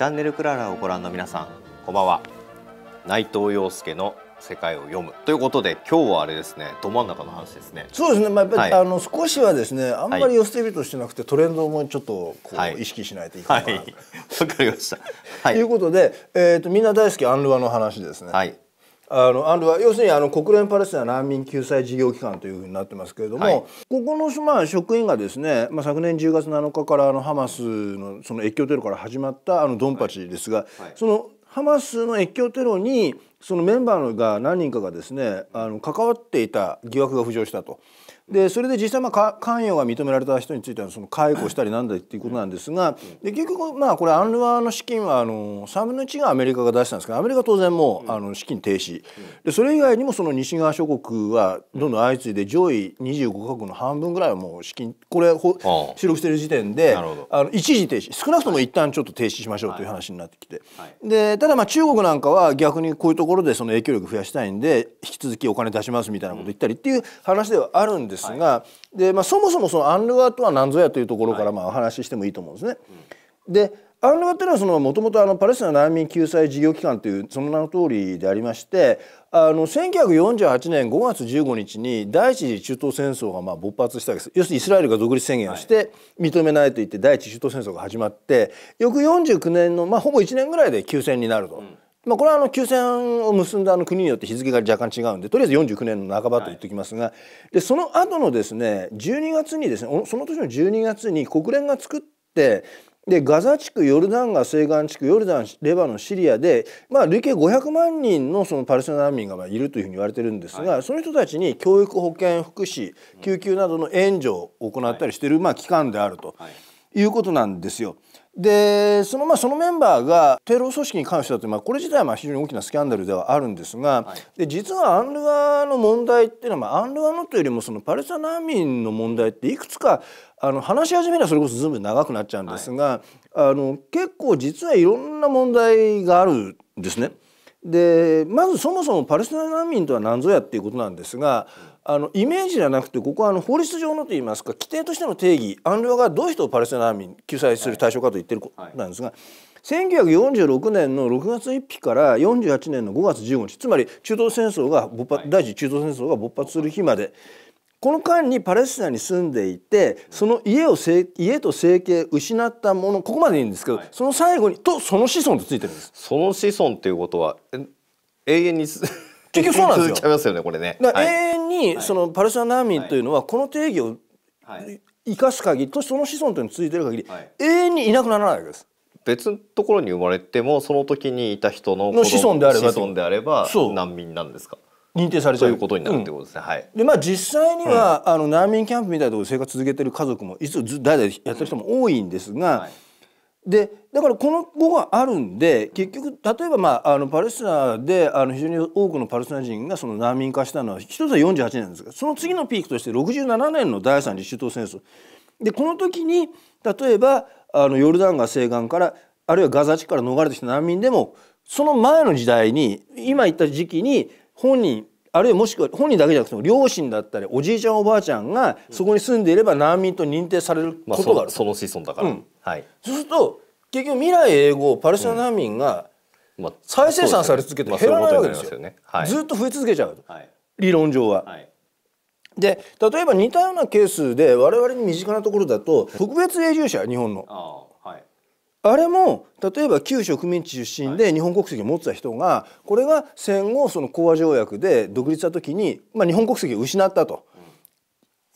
チャンネルクララをご覧の皆さんこんばんは内藤陽介の世界を読むということで今日はあれですねど真ん中の話ですねそうですねまあやっぱり、はい、あの少しはですねあんまり寄せて人してなくて、はい、トレンドもちょっとこう、意識しないといけないわ、はい、かりました、ということで、えーと、とみんな大好きアンルワの話ですねはいあのアンドは要するにあの国連パレスチナ難民救済事業機関というふうになってますけれども、はい、ここの、まあ、職員がですね、まあ、昨年10月7日からあのハマスのその越境テロから始まったあのドンパチですが、はいはい、そのハマスの越境テロにそのメンバーが何人かがですねあの関わっていた疑惑が浮上したと。でそれで実際まあ関与が認められた人についてはその解雇したりなんだっていうことなんですがで結局まあこれアンルワの資金はあの3分の1がアメリカが出したんですけどアメリカ当然もうあの資金停止でそれ以外にもその西側諸国はどんどん相次いで上位25か国の半分ぐらいはもう資金これ収録している時点であの一時停止少なくとも一旦ちょっと停止しましょうという話になってきてでただまあ中国なんかは逆にこういうところでその影響力増やしたいんで引き続きお金出しますみたいなこと言ったりっていう話ではあるんですですが、はい、でまあ、そもそもそのアンルワとは何ぞやというところからまあお話ししてもいいと思うんですね。でアンルワというのはもともとパレスチナ難民救済事業機関というその名の通りでありましてあの1948年5月15日に第一次中東戦争がまあ勃発したわけです要するにイスラエルが独立宣言をして認めないと言って第一次中東戦争が始まって翌49年の、まあ、ほぼ1年ぐらいで休戦になると。うんまあ、これはあの休戦を結んだあの国によって日付が若干違うんでとりあえず49年の半ばと言っておきますが、はい、でその後のですね12月にですねその年の12月に国連が作ってでガザ地区ヨルダン川西岸地区ヨルダンレバノンシリアで、まあ、累計500万人のそのパレスチナ難民がいるというふうに言われてるんですが、はい、その人たちに教育保健福祉救急などの援助を行ったりしてる、まあ、機関であるということなんですよ。はいでそのまあそのメンバーがテロ組織に関してだと、まあ、これ自体は非常に大きなスキャンダルではあるんですが、はい、で実はアンルワの問題っていうのは、まあ、アンルワのというよりもそのパレスチナ難民の問題っていくつかあの話し始めればそれこそ全部長くなっちゃうんですが、はい、あの結構実はいろんな問題があるんですね。でまずそもそもパレスチナ難民とは何ぞやっていうことなんですが、うんあのイメージじゃなくてここはあの法律上のといいますか規定としての定義アンルワがどういう人をパレスチナ難民救済する対象かと言ってるなんですが、1946年の6月1日から48年の5月15日つまり中東戦争が勃発、はい、第一次中東戦争が勃発する日までこの間にパレスチナに住んでいてその家を家と生計失ったものここまでいいんですけど、はい、その最後にとその子孫とついてるんです。その子孫ていうことは永遠に結局そうなんですよ。ますよねこれね。永遠にそのパルスチナ難民というのはこの定義を生かす限りとその子孫というのに続いてる限り永遠にいなくならないわけです。別のところに生まれてもその時にいた人のの子孫であれば子孫であれば難民なんですか認定されちゃうということになるってことですね。うん、はい。でまあ実際には、うん、あの難民キャンプみたいなところで生活続けてる家族もいつ代々やってる人も多いんですが。はいでだからこの語があるんで結局例えば、まあ、あのパレスチナであの非常に多くのパレスチナ人がその難民化したのは一つは48年なんですがその次のピークとして67年の第三次首都戦争でこの時に例えばあのヨルダン川西岸からあるいはガザ地区から逃れてきた難民でもその前の時代に今言った時期に本人あるいはもしくは本人だけじゃなくても両親だったりおじいちゃんおばあちゃんがそこに住んでいれば難民と認定されることがある、まあ、その子孫だから、うん、はい、そうすると結局未来英語パレスチナ難民が再生産され続けて減らないわけですよ,、ねずっと増え続けちゃう、はい、理論上は。はいで例えば似たようなケースで我々に身近なところだと特別永住者日本のあ,、はい、あれも例えば旧植民地出身で日本国籍を持ってた人がこれが戦後その講和条約で独立した時に、まあ、日本国籍を失ったと。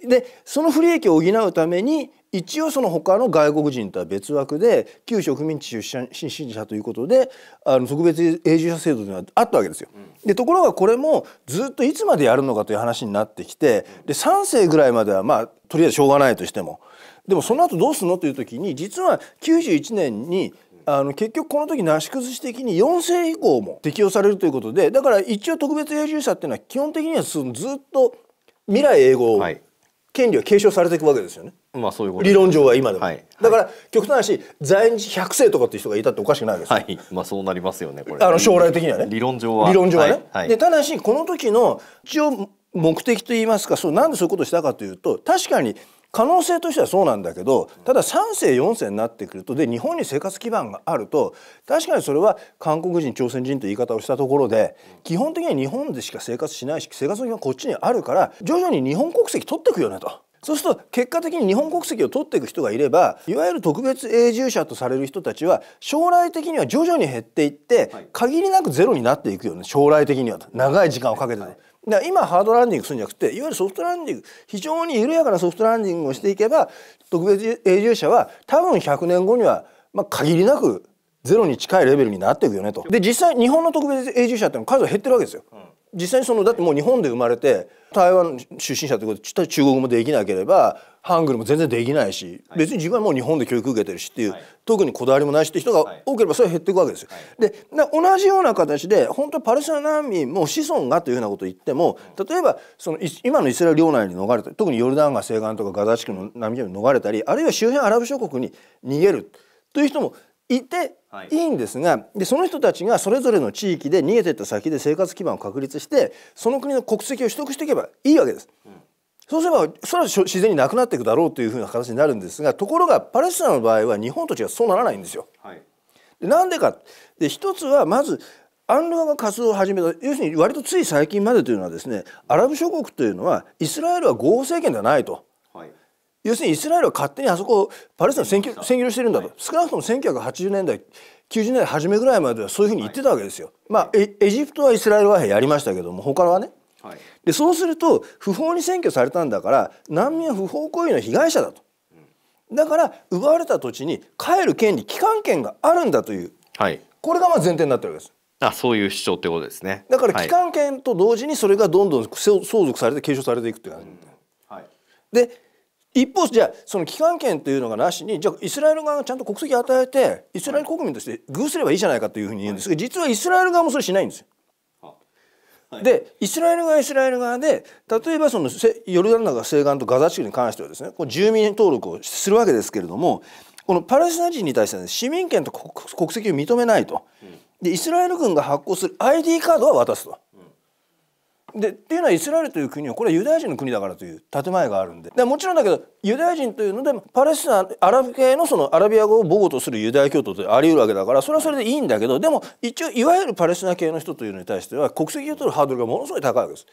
でその不利益を補うために一応その他の外国人とは別枠で旧植民地出身者ということであの特別永住者制度というのはあったわけですよ。でところがこれもずっといつまでやるのかという話になってきてで3世ぐらいまではまあとりあえずしょうがないとしてもでもその後どうすんのという時に実は91年にあの結局この時なし崩し的に4世以降も適用されるということでだから一応特別永住者っていうのは基本的にはずっと未来永劫権利は継承されていくわけですよね。まあそういうこと、ね、理論上は今でも、はい、だから、極端な話在日百世とかっていう人がいたっておかしくないですか。はい、まあそうなりますよねこれあの将来的にはね理論上は理論上はね、はい、でただしこの時の一応目的と言いますかそうなんでそういうことをしたかというと確かに可能性としてはそうなんだけどただ3世4世になってくるとで日本に生活基盤があると確かにそれは韓国人朝鮮人という言い方をしたところで基本的には日本でしか生活しないし生活の基盤こっちにあるから徐々に日本国籍取ってくよねと。そうすると結果的に日本国籍を取っていく人がいればいわゆる特別永住者とされる人たちは将来的には徐々に減っていって限りなくゼロになっていくよね将来的には長い時間をかけて、はいだ今ハードランディングするんじゃなくていわゆるソフトランディング非常に緩やかなソフトランディングをしていけば特別永住者は多分100年後には、まあ、限りなくゼロに近いレベルになっていくよねと。で実際日本の特別永住者っての数は減ってるわけですよ。うん実際にそのだってもう日本で生まれて台湾出身者ということで中国語もできなければハングルも全然できないし、はい、別に自分はもう日本で教育受けてるしっていう、はい、特にこだわりもないしって人が多ければそれは減っていくわけですよ。はい、で同じような形で本当はパレスチナ難民も子孫がというようなことを言っても例えばその今のイスラエル領内に逃れたり特にヨルダン川西岸とかガザ地区の難民に逃れたりあるいは周辺アラブ諸国に逃げるという人もいていいんですが、でその人たちがそれぞれの地域で逃げてった先で生活基盤を確立してその国の国籍を取得していけばいいわけです。うん、そうすればそれは自然になくなっていくだろうというふうな形になるんですがところがパレスチナの場合は日本と違ってそうならないんですよ。はい、でなんでかで一つはまずアンロアが活動を始めた要するに割とつい最近までというのはですねアラブ諸国というのはイスラエルは合法政権ではないと。はい要するにイスラエルは勝手にあそこパレスチナを占領してるんだと、少なくとも1980年代90年代初めぐらいまではそういうふうに言ってたわけですよ。まあ、エジプトはイスラエル和平やりましたけども他はね。はい、でそうすると不法に占拠されたんだから難民は不法行為の被害者だと。だから奪われた土地に帰る権利帰還権があるんだという、はい、これがまあ前提になってるわけです。あそういう主張ってことですね。だから帰還権と同時にそれがどんどん相続されて継承されていくっていう感じ、うん、はい、で一方じゃあその帰還権というのがなしにじゃあイスラエル側がちゃんと国籍与えてイスラエル国民として偶すればいいじゃないかというふうに言うんですが、はい、実はイスラエル側もそれしないんですよ。でイスラエル側イスラエル側で例えばそのヨルダン川西岸とガザ地区に関してはですねこう住民登録をするわけですけれどもこのパレスチナ人に対して、ね、市民権と国籍を認めないとでイスラエル軍が発行する ID カードは渡すと。でっていうのはイスラエルという国はこれはユダヤ人の国だからという建前があるんででもちろんだけどユダヤ人というのでパレスチナアラブ系のそのアラビア語を母語とするユダヤ教徒ってあり得るわけだからそれはそれでいいんだけどでも一応いわゆるパレスチナ系の人というのに対しては国籍を取るハードルがものすごい高いわけです。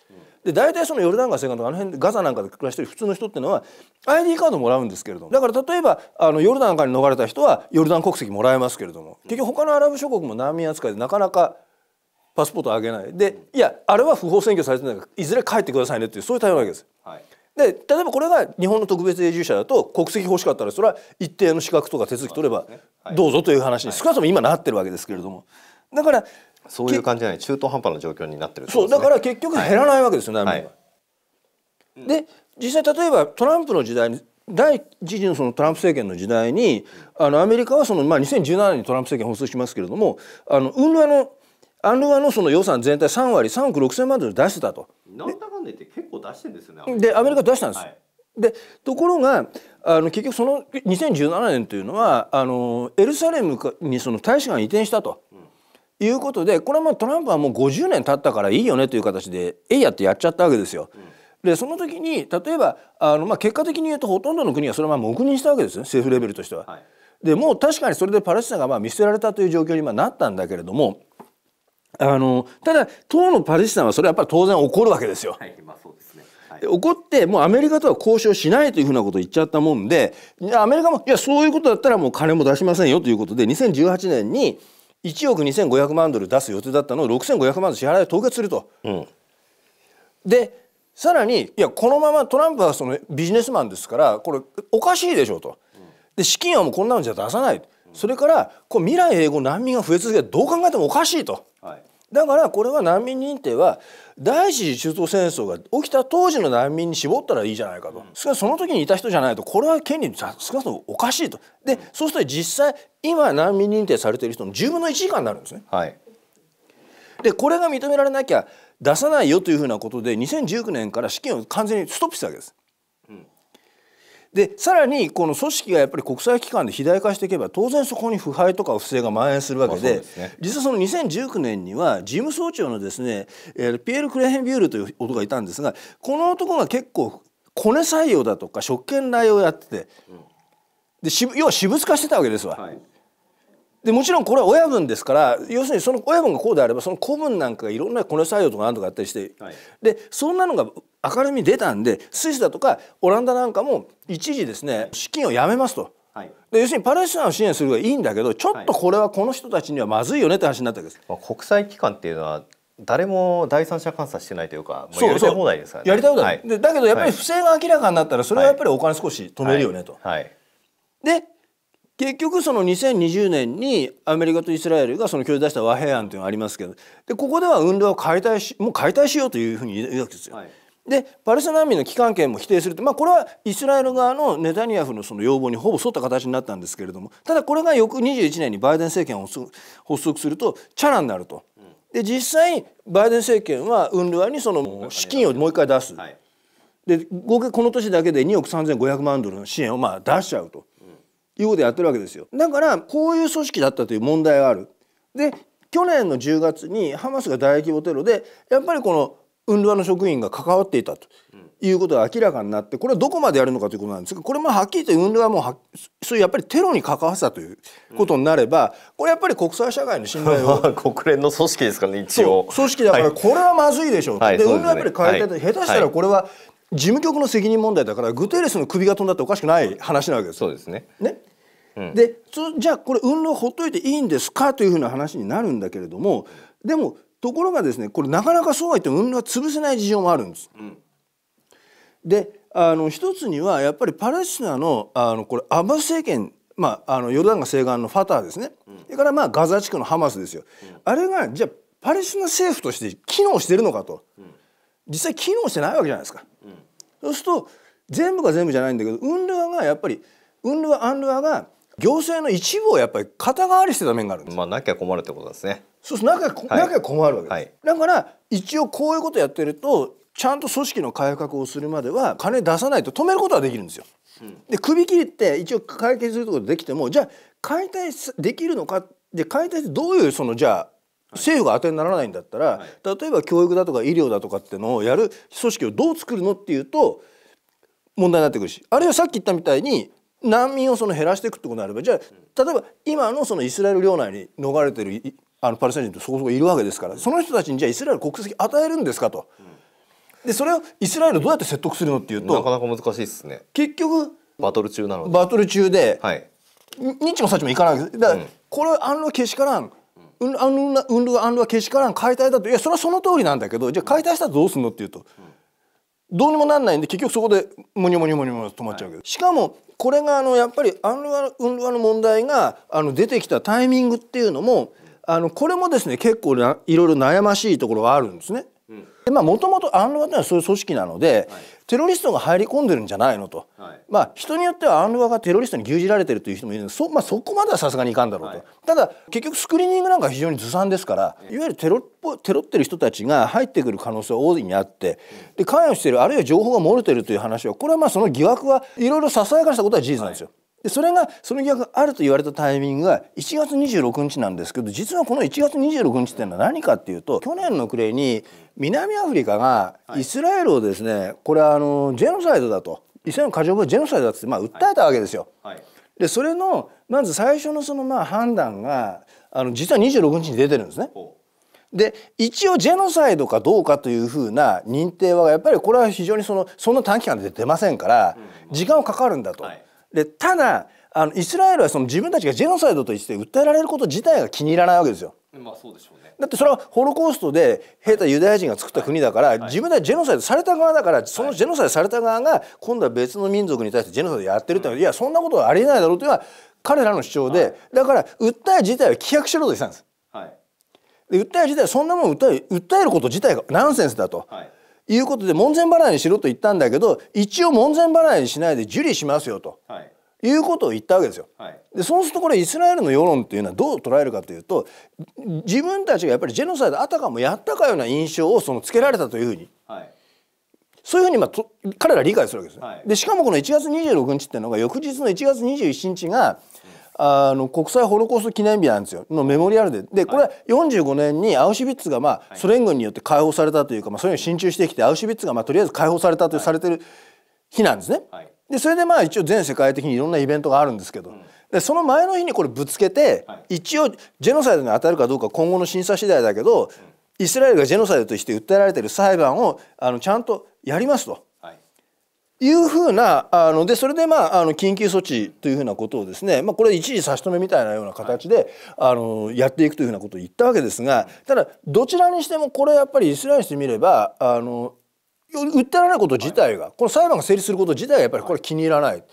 で大体そのヨルダン川西岸とかあの辺ガザなんかで暮らしてる普通の人っていうのは ID カードもらうんですけれどもだから例えばあのヨルダンから逃れた人はヨルダン国籍もらえますけれども結局他のアラブ諸国も難民扱いでなかなかパスポートあげないでいやあれは不法占拠されてないからいずれ帰ってくださいねっていうそういう対応なわけです。はい、で例えばこれが日本の特別永住者だと国籍欲しかったらそれは一定の資格とか手続き取ればどうぞという話に少なくとも今なってるわけですけれどもだからそういう感じじゃない中途半端な状況になってる、ね、そうだから結局減らないわけですよ、はい、難民は。はい、で実際例えばトランプの時代に第一次のそのトランプ政権の時代にあのアメリカはその、まあ、2017年にトランプ政権を発足しますけれどもあの運動のアンルワのその予算全体三割三億六千万ドル出してたと。なんだかんだ言って結構出してんですよね。でアメリカ出したんです。はい、でところがあの結局その2017年というのはあのエルサレムにその大使館移転したと。いうことでこれはまあトランプはもう50年経ったからいいよねという形でえいやってやっちゃったわけですよ。うんでその時に例えばあの、まあ、結果的に言うとほとんどの国はそれはまあ黙認したわけですね政府レベルとしては。はい、でもう確かにそれでパレスチナがまあ見捨てられたという状況にまあなったんだけれどもあのただ当のパレスチナはそれはやっぱり当然怒るわけですよ。はいまあそうですねはい、怒ってもうアメリカとは交渉しないというふうなことを言っちゃったもんでアメリカもいやそういうことだったらもう金も出しませんよということで2018年に1億2500万ドル出す予定だったのを6500万ドル支払いを凍結すると。うん、でさらにいやこのままトランプはそのビジネスマンですからこれおかしいでしょうと。で資金はもうこんなのじゃ出さない。それからこう未来永劫難民が増え続けどう考えてもおかしいと、はい、だからこれは難民認定は第一次中東戦争が起きた当時の難民に絞ったらいいじゃないかと、うん、その時にいた人じゃないとこれは権利少なくともおかしいとで、そうすると実際今難民認定されている人の10分の1以下になるんですね。はい、でこれが認められなきゃ出さないよというふうなことで2019年から試験を完全にストップしたわけです。でさらにこの組織がやっぱり国際機関で肥大化していけば当然そこに腐敗とか不正が蔓延するわけででね、実はその2019年には事務総長のですね、えピエール・クレヘンビュールという男がいたんですがこの男が結構コネ採用だとか職権内をやっててで要は私物化してたわけですわ。はいでもちろんこれは親分ですから要するにその親分がこうであればその子分なんかがいろんなコネ作用とかなんとかあったりして、はい、でそんなのが明るみに出たんでスイスだとかオランダなんかも一時ですね資金をやめますと。はい、で要するにパレスチナを支援するがいいんだけどちょっとこれはこの人たちにはまずいよねって話になったわけです。はい、国際機関っていうのは誰も第三者監査してないというか、もうやりたい放題ですから、ね、やりたい放題、はい、でだけどやっぱり不正が明らかになったらそれはやっぱりお金少し止めるよねと。はい、で結局その2020年にアメリカとイスラエルがその共有出した和平案というのがありますけどでここでは運動を解体しもう解体しようというふうに言うわけですよ。はい、でパレスチナ難民の帰還権も否定すると、まあ、これはイスラエル側のネタニヤフのその要望にほぼ沿った形になったんですけれどもただこれが翌21年にバイデン政権を発足するとチャラになると。で実際バイデン政権はウンルにその資金をもう一回出す。で合計この年だけで2億3500万ドルの支援をまあ出しちゃうと。いうことやってるわけですよだからこういう組織だったという問題があるで去年の10月にハマスが大規模テロでやっぱりこのウンルアの職員が関わっていたということが明らかになってこれはどこまでやるのかということなんですがこれもはっきりとウンルアもそういうやっぱりテロに関わったということになればこれやっぱり国際社会の信頼を 国連の組織ですかね一応組織だからこれはまずいでしょう、はい、で、はい、ウンルやっぱり変えて、はい、下手したらこれは事務局の責任問題だからグテーレスの首が飛んだっておかしくない話なわけです。そうですねねでじゃあこれ運動ほっといていいんですかというふうな話になるんだけれどもでもところがですねこれなかなかそうは言っても運動は潰せない事情もあるんです。うん、であの一つにはやっぱりパレスチナのあのこれアバス政権まあ、あのヨルダン川西岸のファターですね、うん、それからまあガザ地区のハマスですよ、うん、あれがじゃあパレスチナ政府として機能してるのかと、うん、実際機能してないわけじゃないですか、そうすると全部が全部じゃないんだけど運動がやっぱり運動アンルアが行政の一部をやっぱり肩代わりしてた面があるんですまあなきゃ困るってことですねそうそうなきゃ,、なきゃ困るわけです、はい、だから一応こういうことやってるとちゃんと組織の改革をするまでは金出さないと止めることはできるんですよ。うん、で首切りって一応解決することできてもじゃあ解体できるのかで解体ってどういうそのじゃあ政府が当てにならないんだったら、はい、例えば教育だとか医療だとかってのをやる組織をどう作るのっていうと問題になってくるしあるいはさっき言ったみたいに難民をその減らしていくってことになればじゃあ例えば今のそのイスラエル領内に逃れてるあのパレスチナ人ってそこそこいるわけですからその人たちにじゃあイスラエル国籍与えるんですかと。でそれをイスラエルどうやって説得するのっていうとなかなか難しいですね結局バトル中なのバトル中で、はい、日もさちもいかないわけですだから、うん、これルはけしからんうん、あの運ルアンルはけしからん解体だといやそれはその通りなんだけどじゃあ解体したらどうすんのっていうと、うん、どうにもなんないんで結局そこでモニョモニョモニョ止まっちゃうけど、はい、しかもこれがあのやっぱりアンルアウンルアの問題があの出てきたタイミングっていうのもあのこれもですね結構いろいろ悩ましいところがあるんですね。もともとアンロワというのはそういう組織なので、はい、テロリストが入り込んでるんじゃないのと、はい、まあ、人によってはアンロワがテロリストに牛耳られてるという人もいるのでそ,、まあ、そこまではさすがにいかんだろうと、はい、ただ結局スクリーニングなんか非常にずさんですから、いわゆるテロっテロってる人たちが入ってくる可能性は大いにあって、で関与してるあるいは情報が漏れてるという話はこれはまあその疑惑はいろいろささやかしたことは事実なんですよ。でそれがその疑惑があると言われたタイミングが1月26日なんですけど実はこの1月26日っていうのは何かっていうと去年の暮れに南アフリカがイスラエルをですね、はい、これはあのジェノサイドだとイスラエルの過剰はジェノサイドだってまあ訴えたわけですよ。はいはい、でそれのまず最初のそのまあ判断があの実は26日に出てるんですね。で一応ジェノサイドかどうかというふうな認定はやっぱりこれは非常にそのそんな短期間で出ませんから時間はかかるんだと。はいでただあのイスラエルはその自分たちがジェノサイドと言って訴えられること自体が気に入らないわけですよ。まあそうでしょうね、だってそれはホロコーストで兵隊ユダヤ人が作った国だから、自分たちジェノサイドされた側だからそのジェノサイドされた側が今度は別の民族に対してジェノサイドやってるっていやそんなことはありえないだろうというのは彼らの主張で、だから訴え自体は棄却しろとしたんです。はい、で訴え自体そんなもん訴え訴えること自体がナンセンスだと。はいいうことで門前払いにしろと言ったんだけど一応門前払いにしないで受理しますよと、はい、いうことを言ったわけですよ。はい、でそうするとこれイスラエルの世論っていうのはどう捉えるかというと自分たちがやっぱりジェノサイドあたかもやったかような印象をそのつけられたというふうに、はい、そういうふうにまあ彼ら理解するわけです、ね、でしかもこの1月26日っていうのが翌日の1月27日があの国際ホロコースト記念日なんですよのメモリアルででこれは45年にアウシュビッツがまあソ連軍によって解放されたというか、まあ、ソ連に進駐してきてアウシュビッツがまあとりあえず解放されたとされてる日なんですね。でそれでまあ一応全世界的にいろんなイベントがあるんですけど、でその前の日にこれぶつけて、一応ジェノサイドに当たるかどうか今後の審査次第だけど、イスラエルがジェノサイドとして訴えられてる裁判をあのちゃんとやりますと。いうふうなあのでそれでまああの緊急措置というふうなことをですね、まあ、これ一時差し止めみたいなような形で、あのやっていくというふうなことを言ったわけですがただどちらにしてもこれやっぱりイスラエルにしてみればあの訴えられること自体が、この裁判が成立すること自体がやっぱりこれ気に入らない、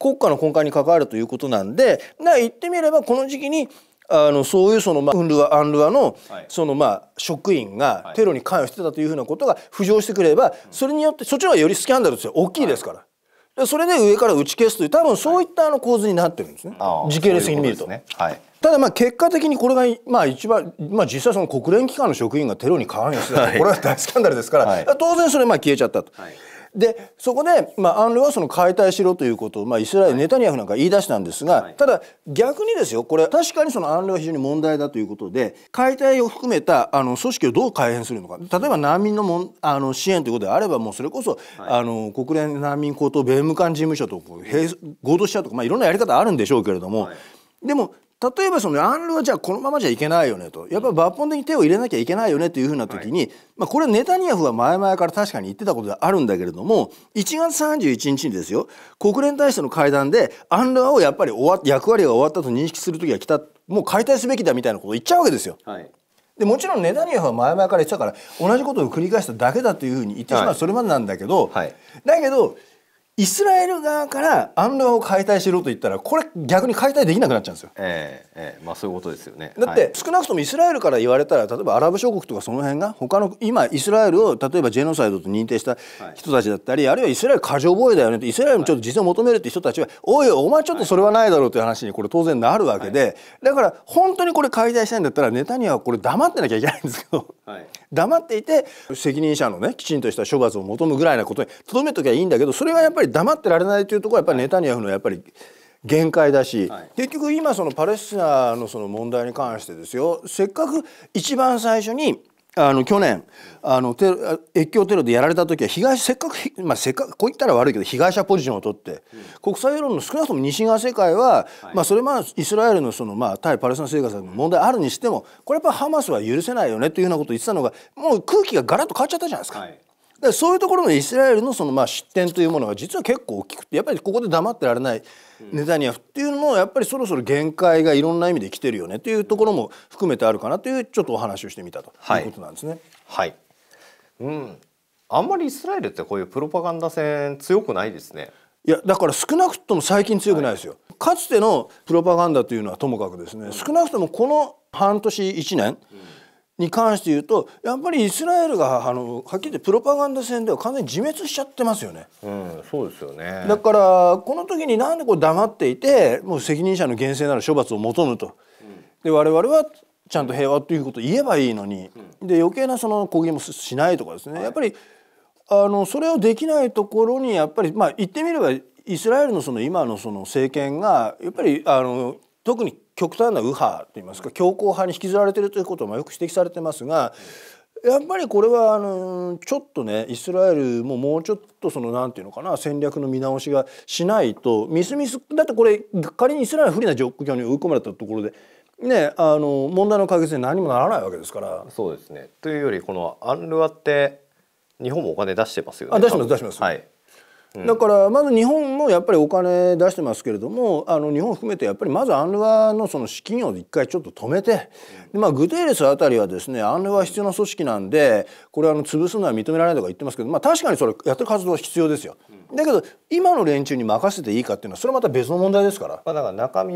国家の根幹に関わるということなんで言ってみればこの時期にあのそういうその、まあ、ウンルアアンルアの,、そのまあ職員がテロに関与してたというふうなことが浮上してくれば、それによってそっちの方がよりスキャンダルですよ大きいですから。でそれで上から打ち消すという多分そういったあの構図になってるんですね、時系列に見ると。ううとはい、ただまあ結果的にこれがまあ一番、まあ、実際その国連機関の職員がテロに関与してた、これは大スキャンダルですから、はい、当然それまあ消えちゃったと。はいでそこで、まあ、アンルはその解体しろということを、まあ、イスラエル、ネタニヤフなんか言い出したんですが、はい、ただ逆にですよこれ確かにそのアンルは非常に問題だということで解体を含めたあの組織をどう改変するのか例えば難民のもんあの支援ということであればもうそれこそ、はい、あの国連難民高等弁務官事務所とこう合同しちゃうとか、まあ、いろんなやり方あるんでしょうけれども、はい、でも例えばそのアンルはじゃあこのままじゃいけないよねとやっぱ抜本的に手を入れなきゃいけないよねというふうな時に、はい、まあ、これネタニヤフは前々から確かに言ってたことであるんだけれども1月31日にですよ国連大使の会談でアンルはをやっぱり終わ役割が終わったと認識する時が来たもう解体すべきだみたいなことを言っちゃうわけですよ。はいでもちろんネタニヤフは前々から言ってたから同じことを繰り返しただけだというふうに言ってしまう、はい、それまでなんだけど、はい、だけどイスラエル側からアンラを解体しろと言ったらこれ逆に解体できなくなっちゃうんですよ。ええええ、まあそういうことですよね。だって、はい、少なくともイスラエルから言われたら例えばアラブ諸国とかその辺が他の今イスラエルを例えばジェノサイドと認定した人たちだったり、はい、あるいはイスラエル過剰防衛だよねってイスラエルにちょっと実を求めるって人たちは、はい、おいお前ちょっとそれはないだろうという話にこれ当然なるわけで、だから本当にこれ解体したいんだったらネタニヤはこれ黙ってなきゃいけないんですけど。はい、黙っていて責任者のねきちんとした処罰を求むぐらいなことにとどめときゃいいんだけどそれがやっぱり黙ってられないというところはやっぱりネタニヤフのやっぱり限界だし、はい、結局今そのパレスチナのその問題に関してですよせっかく一番最初にあの去年あのテ越境テロでやられた時は被害せっかく、まあ、せっかくこう言ったら悪いけど被害者ポジションを取って、うん、国際世論の少なくとも西側世界は、はい、まあ、それまイスラエルのその、まあ、対パレスチナ政策の問題あるにしてもこれやっぱハマスは許せないよねというようなことを言ってたのがもう空気がガラッと変わっちゃったじゃないですか。はいらそういうところのイスラエルのそのまあ失点というものが実は結構大きくてやっぱりここで黙ってられないネタニヤフっていうのもやっぱりそろそろ限界がいろんな意味で来てるよねというところも含めてあるかなというちょっとお話をしてみたということなんですね。はい、はい、うんあんまりイスラエルってこういうプロパガンダ戦強くないですね。いやだから少なくとも最近強くないですよ、はい、かつてのプロパガンダというのはともかくですね、少なくともこの半年1年に関して言うとやっぱりイスラエルがあのはっきり言ってプロパガンダ戦では完全に自滅しちゃってますよね。うん、そうですよねだからこの時になんでこう黙っていてもう責任者の厳正なる処罰を求むと。で我々はちゃんと平和ということを言えばいいのに、で余計なその攻撃もしないとかですね、やっぱりあのそれをできないところにやっぱりまあ言ってみればイスラエルのその今のその政権がやっぱりあの特に極端な右派といいますか強硬派に引きずられてるということもよく指摘されてますが、やっぱりこれはあのちょっとねイスラエルももうちょっとそのんていうのかな戦略の見直しがしないとみすみすだってこれ仮にイスラエル不利な状況に追い込まれたところで。ね、あの問題の解決に何もならないわけですからそうですねというよりこのアンルアって日本もお金出してますよね。あ出します出します、はい、だからまず日本もやっぱりお金出してますけれどもあの日本含めてやっぱりまずアンルワのその資金を一回ちょっと止めてで、まあ、グテーレスあたりはですねアンルワ必要な組織なんでこれあの潰すのは認められないとか言ってますけど、まあ、確かにそれやってる活動は必要ですよ。だけど今の連中に任せていいかっていうのはそれはまた別の問題ですから。まあ、だから中身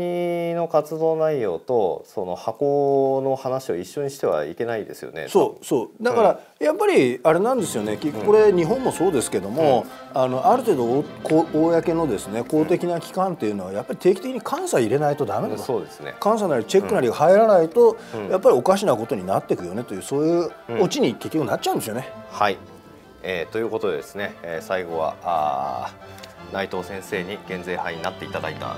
の活動内容とその箱の話を一緒にしてはいけないですよね。そうそうだから、やっぱりあれなんですよね、うん、これ日本もそうですけども、うん、あのある程度公のですね公的な機関っていうのはやっぱり定期的に監査入れないとダメだ、うん、そうですね監査なりチェックなりが入らないと、うん、やっぱりおかしなことになっていくよねというそういうオチに結局なっちゃうんですよね。はい、えー、ということでですね、えー、最後はあ内藤先生に減税派になっていただいた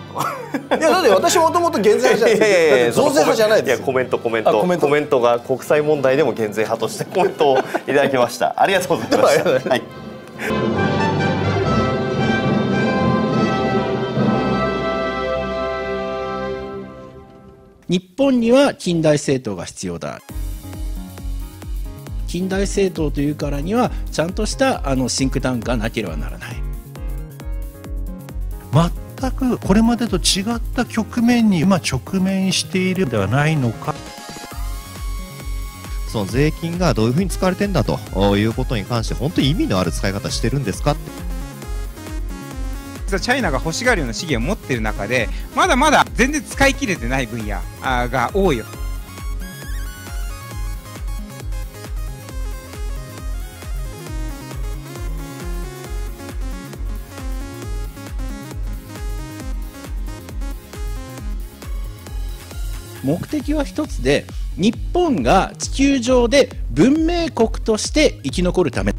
いやだって私もともと減税派じゃない増税派じゃないですいやコメントコメントコメントコメントが国際問題でも減税派としてコメントをいただきましたありがとうございました。はい日本には近代政党が必要だ近代政党というからにはちゃんとしたあのシンクタンクがなければならない全くこれまでと違った局面に今直面しているではないのかその税金がどういうふうに使われてんだということに関して本当に意味のある使い方してるんですかって実はチャイナが欲しがるような資源を持ってる中で、まだまだ全然使い切れてない分野が多いよ。目的は一つで日本が地球上で文明国として生き残るため。